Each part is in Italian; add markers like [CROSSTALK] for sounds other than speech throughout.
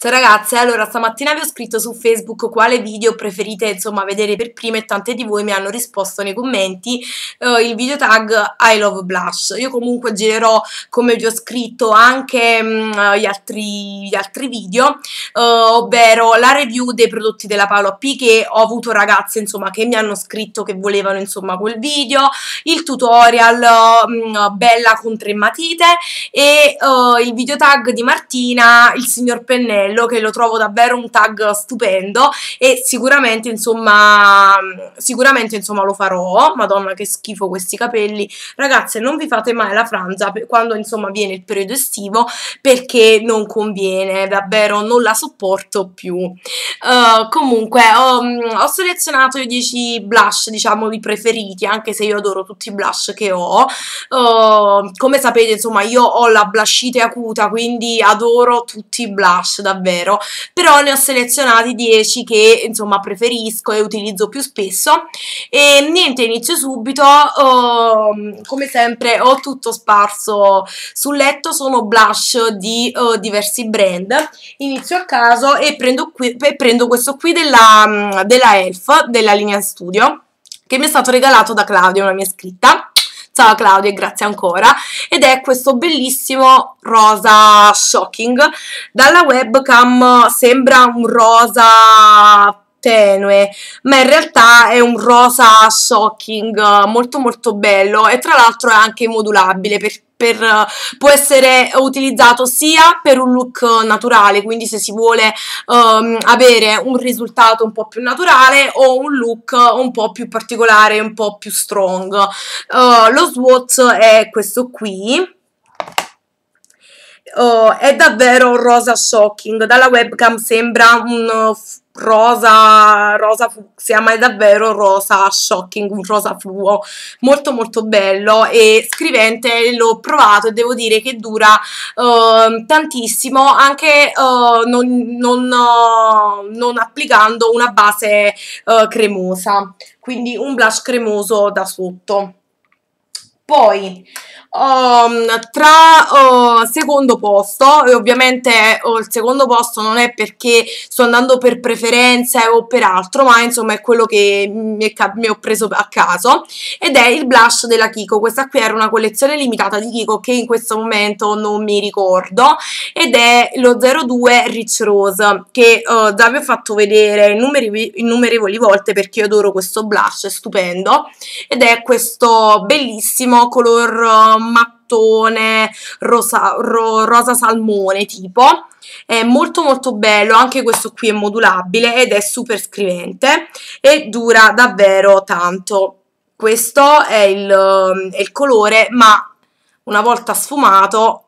Ciao ragazze, allora stamattina vi ho scritto su Facebook quale video preferite insomma vedere per prima e tante di voi mi hanno risposto nei commenti eh, il video tag I love blush. Io comunque girerò come vi ho scritto anche mh, mm, gli, altri, gli, altri, video, eh, ovvero la review dei prodotti della Paolo P che ho avuto ragazze insomma che mi hanno scritto che volevano insomma quel video, il tutorial mh, mm, bella con tre matite e eh, il video tag di Martina, il signor pennello bello, che lo trovo davvero un tag stupendo e sicuramente insomma, sicuramente insomma lo farò, madonna che schifo questi capelli, ragazze non vi fate mai la franza quando insomma viene il periodo estivo perché non conviene, davvero non la sopporto più. Uh, comunque ho, mm, ho selezionato i 10 blush diciamo i preferiti, anche se io adoro tutti i blush che ho, uh, come sapete insomma io ho la blushite acuta quindi adoro tutti i blush davvero davvero, però ne ho selezionati 10 che insomma preferisco e utilizzo più spesso e niente, inizio subito, uh, come sempre ho tutto sparso sul letto, sono blush di uh, diversi brand, inizio a caso e prendo, qui, e prendo questo qui della, della ELF, della linea studio che mi è stato regalato da Claudia, una mia scritta Ciao Claudia grazie ancora. Ed è questo bellissimo rosa shocking. Dalla webcam sembra un rosa tenue, ma in realtà è un rosa shocking molto molto bello e tra l'altro è anche modulabile perché per, può essere utilizzato sia per un look naturale, quindi se si vuole um, avere un risultato un po' più naturale o un look un po' più particolare, un po' più strong. Uh, lo swatch è questo qui. Uh, è davvero rosa shocking, dalla webcam sembra un rosa, rosa fucsia, ma è davvero rosa shocking, un rosa fluo molto molto bello e scrivente l'ho provato e devo dire che dura uh, tantissimo anche uh, non, non, uh, non, applicando una base eh, cremosa, quindi un blush cremoso da sotto. Poi Um, tra uh, secondo posto, e ovviamente oh, il secondo posto non è perché sto andando per preferenze o per altro, ma insomma è quello che mi, è, mi ho preso a caso, ed è il blush della Kiko. Questa qui era una collezione limitata di Kiko che in questo momento non mi ricordo, ed è lo 02 Rich Rose, che uh, già vi ho fatto vedere innumerevoli volte perché io adoro questo blush, è stupendo, ed è questo bellissimo color mattone rosa, ro, rosa salmone tipo è molto molto bello, anche questo qui è modulabile ed è super scrivente e dura davvero tanto. Questo è il, è il colore, ma una volta sfumato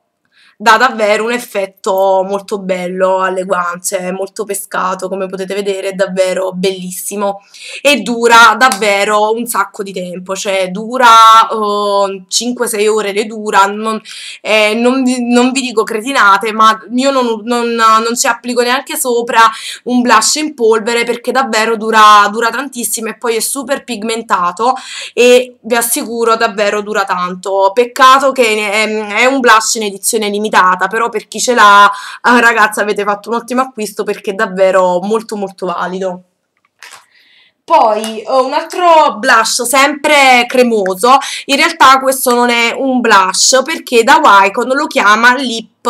dà davvero un effetto molto bello alle guance, molto pescato come potete vedere è davvero bellissimo e dura davvero un sacco di tempo, cioè dura uh, 5-6 ore le dura, non, eh, non, vi, non, vi, dico cretinate ma io non, non, non, ci applico neanche sopra un blush in polvere perché davvero dura, dura tantissimo e poi è super pigmentato e vi assicuro davvero dura tanto, peccato che è, ehm, è un blush in edizione limitata limitata, però per chi ce l'ha, ah, ragazzi, avete fatto un ottimo acquisto perché è davvero molto molto valido. Poi eh, un altro blush sempre cremoso, in realtà questo non è un blush perché da Wycon lo chiama Lip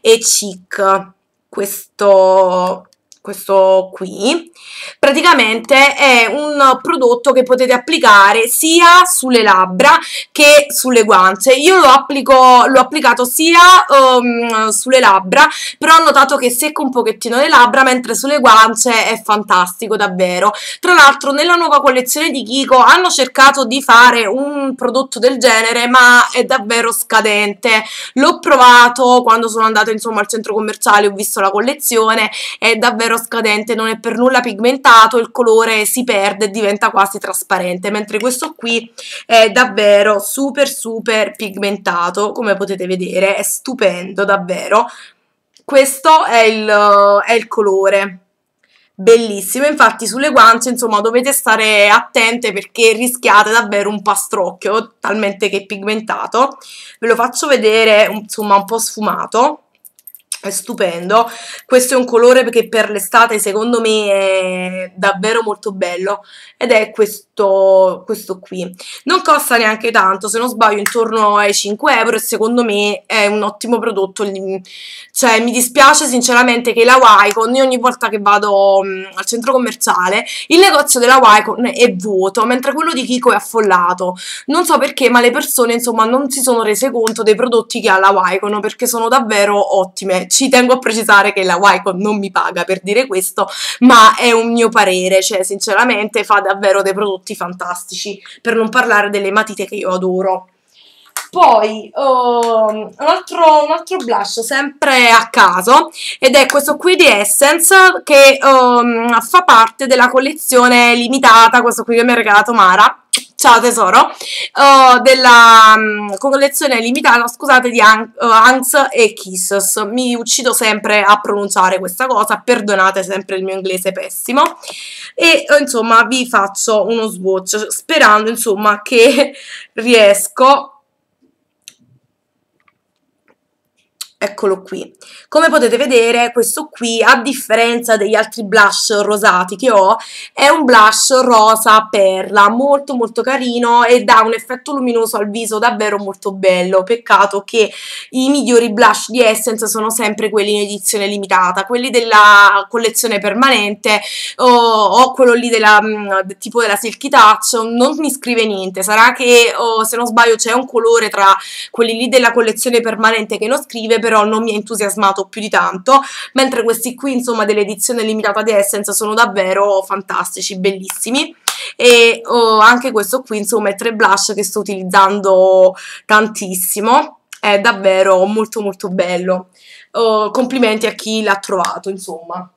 e Cheek, questo questo qui, praticamente è un prodotto che potete applicare sia sulle labbra che sulle guance. Io lo applico, l'ho applicato sia um, sulle labbra, però ho notato che secca un pochettino le labbra, mentre sulle guance è fantastico davvero. Tra l'altro nella nuova collezione di Kiko hanno cercato di fare un prodotto del genere, ma è davvero scadente. L'ho provato quando sono andata insomma al centro commerciale, ho visto la collezione, è davvero però scadente, non è per nulla pigmentato, il colore si perde e diventa quasi trasparente, mentre questo qui è davvero super super pigmentato, come potete vedere, è stupendo davvero. Questo è il, è il colore bellissimo. Infatti, sulle guance, insomma, dovete stare attente perché rischiate davvero un pastrocchio, talmente che è pigmentato. Ve lo faccio vedere, insomma, un po' sfumato è stupendo. Questo è un colore che per l'estate, secondo me, è davvero molto bello. Ed è questo, questo qui. Non costa neanche tanto, se non sbaglio, intorno ai 5 euro. E secondo me è un ottimo prodotto. Cioè, mi dispiace sinceramente che la Wycon, io ogni volta che vado mh, mm, al centro commerciale, il negozio della Wycon è vuoto, mentre quello di Kiko è affollato. Non so perché, ma le persone, insomma, non si sono rese conto dei prodotti che ha la Wycon, perché sono davvero ottime ci tengo a precisare che la Wycon non mi paga per dire questo, ma è un mio parere, cioè sinceramente fa davvero dei prodotti fantastici, per non parlare delle matite che io adoro. Poi oh, un, altro, un, altro, blush sempre a caso ed è questo qui di Essence che um, fa parte della collezione limitata, questo qui che mi ha regalato Mara ciao tesoro, uh, della um, collezione limitata, scusate, di eh, Hanks uh, e Kisses. Mi uccido sempre a pronunciare questa cosa, perdonate sempre il mio inglese pessimo. E eh, insomma vi faccio uno swatch sperando insomma che [LAUGHS] riesco Eccolo qui. Come potete vedere, questo qui, a differenza degli altri blush rosati che ho, è un blush rosa perla, molto molto carino e dà un effetto luminoso al viso davvero molto bello. Peccato che i migliori blush di Essence sono sempre quelli in edizione limitata, quelli della collezione permanente o, o quello lì della, mm, tipo della Silky Touch, non mi scrive niente. Sarà che, oh, se non sbaglio, c'è un colore tra quelli lì della collezione permanente che non scrive, però però non mi ha entusiasmato più di tanto, mentre questi qui insomma dell'edizione limitata di Essence sono davvero fantastici, bellissimi e oh, anche questo qui insomma è tre blush che sto utilizzando tantissimo è davvero molto molto bello oh, complimenti a chi l'ha trovato insomma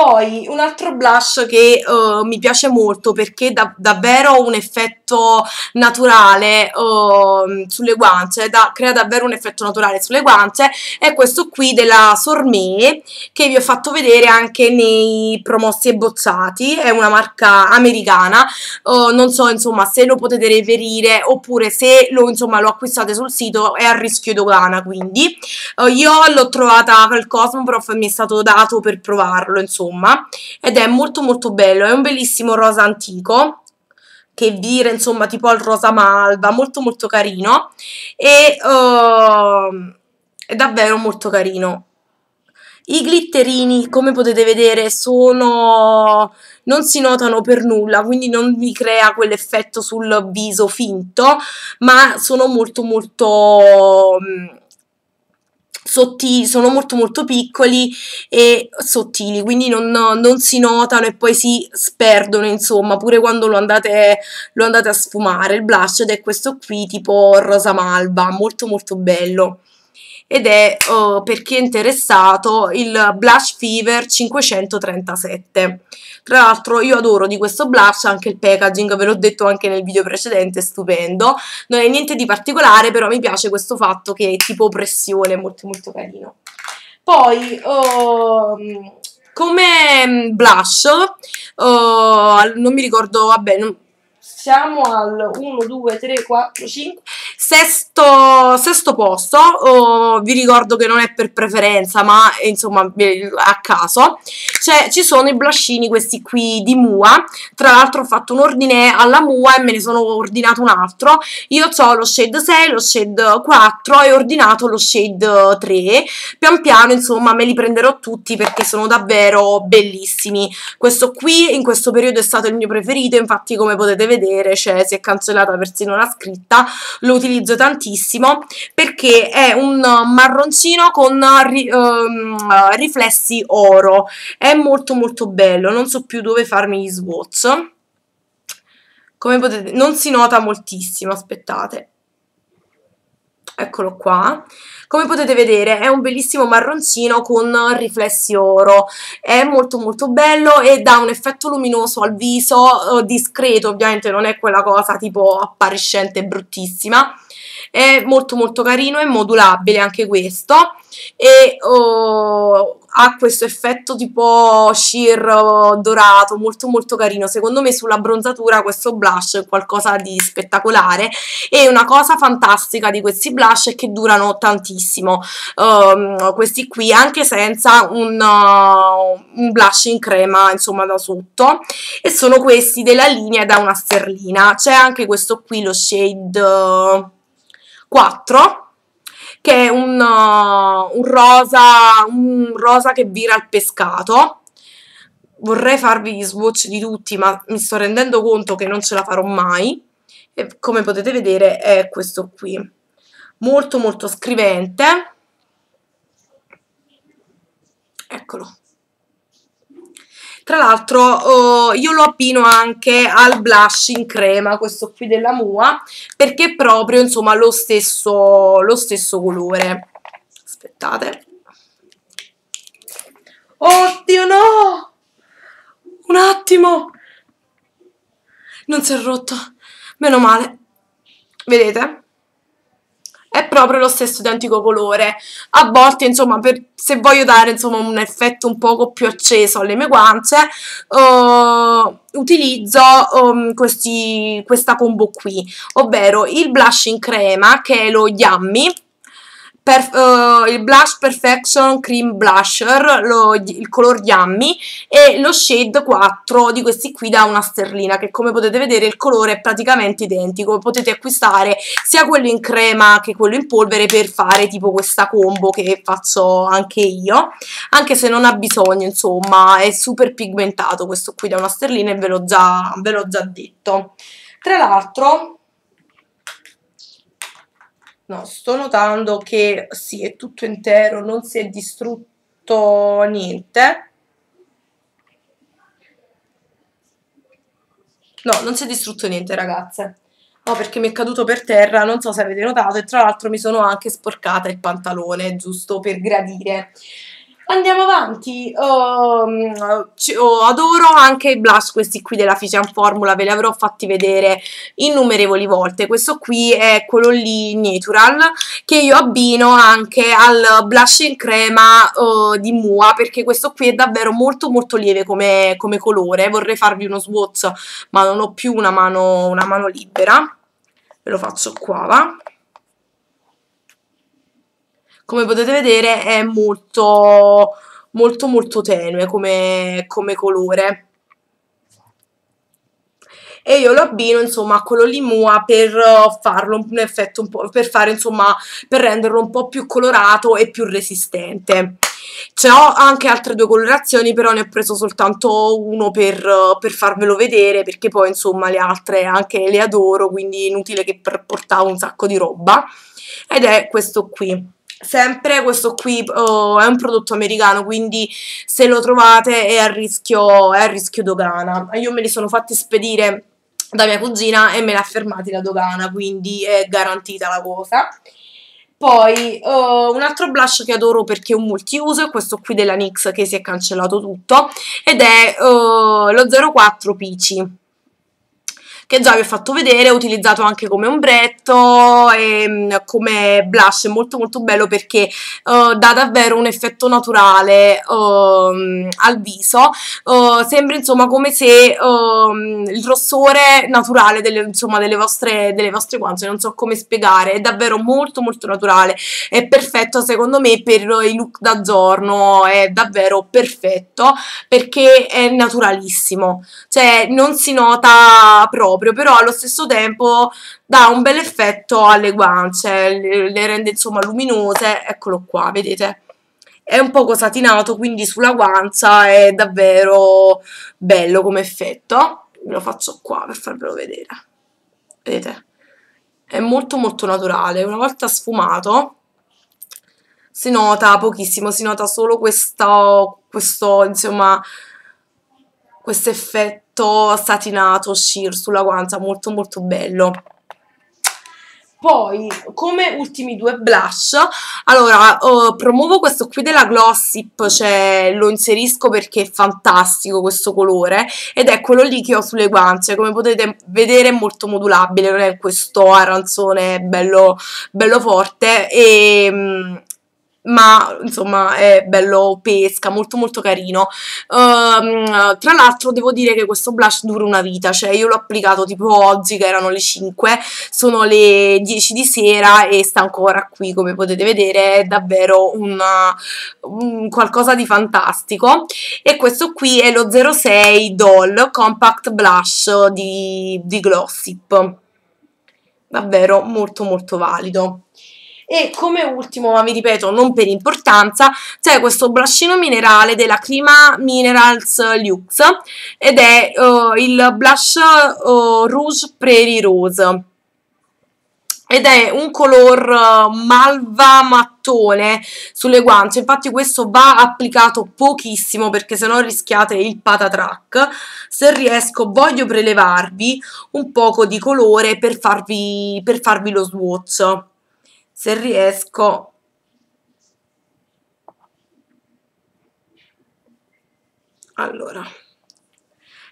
poi un altro blush che uh, mi piace molto perché dà davvero un effetto naturale uh, sulle guance, da, crea davvero un effetto naturale sulle guance è questo qui della Sormé che vi ho fatto vedere anche nei promossi e bozzati, è una marca americana, uh, non so insomma se lo potete reperire oppure se lo, insomma, lo acquistate sul sito è a rischio dogana quindi eh, io l'ho trovata al Cosmo Prof mi è stato dato per provarlo insomma insomma, ed è molto molto bello, è un bellissimo rosa antico, che vira insomma tipo al rosa malva, molto molto carino e uh, è davvero molto carino. I glitterini, come potete vedere, sono... non si notano per nulla, quindi non mi crea quell'effetto sul viso finto, ma sono molto molto... Um, sottili, sono molto molto piccoli e sottili, quindi non, non, si notano e poi si sperdono, insomma, pure quando lo andate, lo andate a sfumare. Il blush ed è questo qui, tipo rosa malva, molto molto bello ed è uh, per chi è interessato il Blush Fever 537. Tra l'altro io adoro di questo blush anche il packaging, ve l'ho detto anche nel video precedente, stupendo. Non è niente di particolare, però mi piace questo fatto che è tipo pressione, molto molto carino. Poi... Uh, come blush, uh, non mi ricordo, vabbè, non, siamo al 1, 2, 3, 4, 5, sesto sesto, sesto posto, oh, vi ricordo che non è per preferenza, ma insomma a caso, cioè, ci sono i bluscini questi qui di Mua, tra l'altro ho fatto un ordine alla Mua e me ne sono ordinato un altro, io ho lo shade 6, lo shade 4 e ho ordinato lo shade 3, pian piano insomma me li prenderò tutti perché sono davvero bellissimi, questo qui in questo periodo è stato il mio preferito, infatti come potete vedere cioè, si è cancellata persino la scritta, lo utilizzo tantissimo, tantissimo perché è un marroncino con ri, um, riflessi oro è molto molto bello non so più dove farmi gli swatch come potete non si nota moltissimo aspettate eccolo qua come potete vedere è un bellissimo marroncino con riflessi oro è molto molto bello e dà un effetto luminoso al viso eh, discreto ovviamente non è quella cosa tipo appariscente bruttissima è molto molto carino e modulabile anche questo e oh, ha questo effetto tipo sheer oh, dorato molto molto carino secondo me sulla bronzatura questo blush è qualcosa di spettacolare e una cosa fantastica di questi blush è che durano tantissimo um, questi qui anche senza un, uh, un, blush in crema insomma da sotto e sono questi della linea da una sterlina c'è anche questo qui lo shade 4 che è un, uh, un, rosa, un rosa che vira al pescato vorrei farvi gli swatch di tutti ma mi sto rendendo conto che non ce la farò mai e come potete vedere è questo qui molto molto scrivente eccolo tra l'altro eh, io lo appino anche al blush in crema, questo qui della Mua, perché è proprio insomma lo stesso, lo stesso colore. Aspettate. Oddio no! Un attimo! Non si è rotto. Meno male. Vedete? è proprio lo stesso identico colore. A volte, insomma, per, se voglio dare insomma, un effetto un poco più acceso alle mie guance, uh, utilizzo um, questi, questa combo qui, ovvero il blush in crema che è lo Yummy per, uh, eh, il Blush Perfection Cream Blusher, lo, il color Yummy, e lo shade 4 di questi qui da una sterlina, che come potete vedere il colore è praticamente identico, potete acquistare sia quello in crema che quello in polvere per fare tipo questa combo che faccio anche io, anche se non ha bisogno, insomma, è super pigmentato questo qui da una sterlina e ve l'ho già, ve già detto. Tra l'altro No, sto notando che sì, è tutto intero, non si è distrutto niente. No, non si è distrutto niente, ragazze. No, perché mi è caduto per terra, non so se avete notato, e tra l'altro mi sono anche sporcata il pantalone, giusto per gradire. Andiamo avanti, oh, oh, adoro anche i blush questi qui della Fijan Formula, ve li avrò fatti vedere innumerevoli volte, questo qui è quello lì Natural che io abbino anche al blush in crema oh, di Mua perché questo qui è davvero molto molto lieve come, come colore, vorrei farvi uno swatch ma non ho più una mano, una mano libera, ve lo faccio qua va come potete vedere è molto molto molto tenue come, come colore e io lo abbino insomma a quello limua per farlo un effetto un po' per fare insomma per renderlo un po' più colorato e più resistente ho anche altre due colorazioni, però ne ho preso soltanto uno per, per, farvelo vedere, perché poi insomma le altre anche le adoro, quindi inutile che portavo un sacco di roba. Ed è questo qui. Sempre questo qui oh, è un prodotto americano, quindi se lo trovate è a rischio, è a rischio dogana. Io me li sono fatti spedire da mia cugina e me l'ha fermati la dogana, quindi è garantita la cosa. Poi uh, un altro blush che adoro perché è un multiuso è questo qui della NYX che si è cancellato tutto ed è uh, lo 04 Peachy che già vi ho fatto vedere, utilizzato anche come ombretto e ehm, come blush, è molto molto bello perché uh, dà davvero un effetto naturale uh, al viso, uh, sembra insomma come se ehm, il rossore naturale delle, insomma, delle, vostre, delle vostre guance, non so come spiegare, è davvero molto molto naturale, è perfetto secondo me per i look da giorno, è davvero perfetto perché è naturalissimo, cioè non si nota proprio proprio, però allo stesso tempo dà un bel effetto alle guance, le, le rende insomma luminose, eccolo qua, vedete? È un poco satinato, quindi sulla guancia è davvero bello come effetto. Ve lo faccio qua per farvelo vedere. Vedete? È molto molto naturale. Una volta sfumato si nota pochissimo, si nota solo questo, questo insomma, questo effetto effetto satinato sheer sulla guancia, molto molto bello. Poi, come ultimi due blush, allora, eh, promuovo questo qui della Glossip, cioè lo inserisco perché è fantastico questo colore, ed è quello lì che ho sulle guance, come potete vedere è molto modulabile, non è questo arancione bello, bello forte, e, ehm, ma insomma è bello pesca, molto molto carino. Um, tra l'altro devo dire che questo blush dura una vita, cioè io l'ho applicato tipo oggi che erano le 5, sono le 10 di sera e sta ancora qui come potete vedere, è davvero una, un qualcosa di fantastico. E questo qui è lo 06 Doll Compact Blush di, di Glossip, davvero molto molto valido. E come ultimo, ma vi ripeto, non per importanza, c'è questo blushino minerale della Clima Minerals Luxe ed è uh, il blush uh, Rouge Prairie Rose ed è un color eh, malva mattone sulle guance, infatti questo va applicato pochissimo perché se no rischiate il patatrack, se riesco voglio prelevarvi un poco di colore per farvi, per farvi lo swatch se riesco allora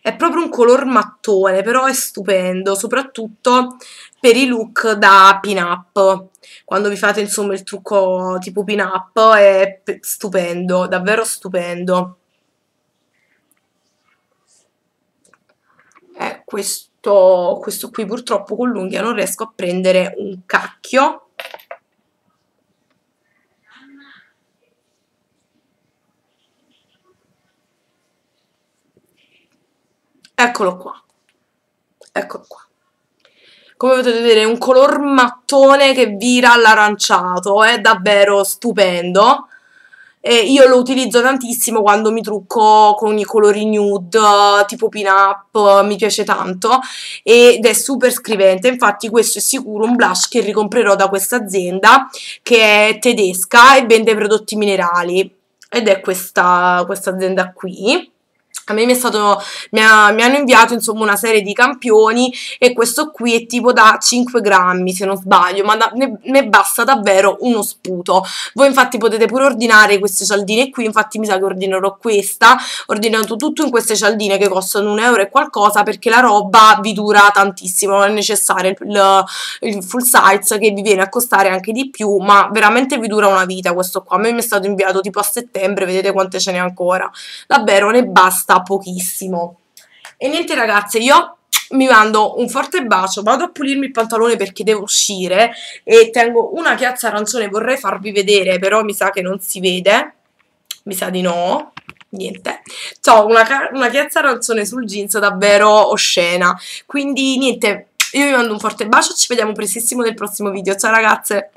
è proprio un color mattone però è stupendo soprattutto per i look da pin up quando vi fate insomma il trucco tipo pin up è stupendo davvero stupendo è eh, questo, questo qui purtroppo con l'unghia non riesco a prendere un cacchio Eccolo qua. Eccolo qua. Come potete vedere è un color mattone che vira all'aranciato, è davvero stupendo. E io lo utilizzo tantissimo quando mi trucco con i colori nude, tipo pin-up, mi piace tanto ed è super scrivente, infatti questo è sicuro un blush che ricomprerò da questa azienda che è tedesca e vende prodotti minerali ed è questa, questa azienda qui a me mi, è stato, mi, ha, mi, hanno inviato insomma una serie di campioni e questo qui è tipo da 5 grammi se non sbaglio, ma da, ne, ne, basta davvero uno sputo. Voi infatti potete pure ordinare queste cialdine qui, infatti mi sa che ordinerò questa, ordinando tutto in queste cialdine che costano un euro e qualcosa perché la roba vi dura tantissimo, non è necessario il, il, full size che vi viene a costare anche di più, ma veramente vi dura una vita questo qua. A me mi è stato inviato tipo a settembre, vedete quante ce n'è ancora. Davvero ne basta costa pochissimo. E niente ragazze, io mi mando un forte bacio, vado a pulirmi il pantalone perché devo uscire e tengo una chiazza arancione, vorrei farvi vedere, però mi sa che non si vede, mi sa di no, niente. Ho una, una chiazza arancione sul jeans davvero oscena, quindi niente, io vi mando un forte bacio, ci vediamo prestissimo nel prossimo video, ciao ragazze!